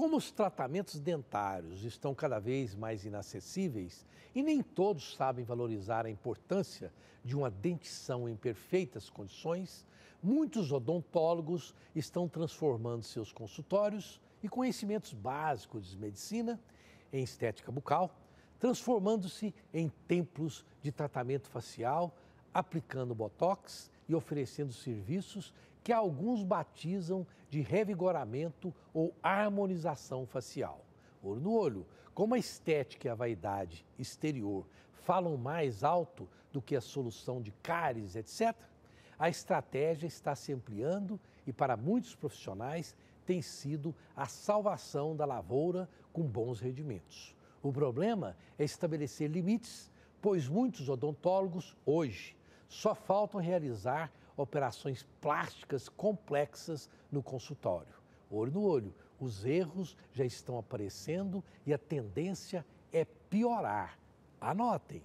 Como os tratamentos dentários estão cada vez mais inacessíveis e nem todos sabem valorizar a importância de uma dentição em perfeitas condições, muitos odontólogos estão transformando seus consultórios e conhecimentos básicos de medicina em estética bucal, transformando-se em templos de tratamento facial, aplicando botox e oferecendo serviços que alguns batizam de revigoramento ou harmonização facial. Ouro no olho, como a estética e a vaidade exterior falam mais alto do que a solução de cáries, etc., a estratégia está se ampliando e, para muitos profissionais, tem sido a salvação da lavoura com bons rendimentos. O problema é estabelecer limites, pois muitos odontólogos hoje só faltam realizar operações plásticas complexas no consultório. Olho no olho, os erros já estão aparecendo e a tendência é piorar. Anotem!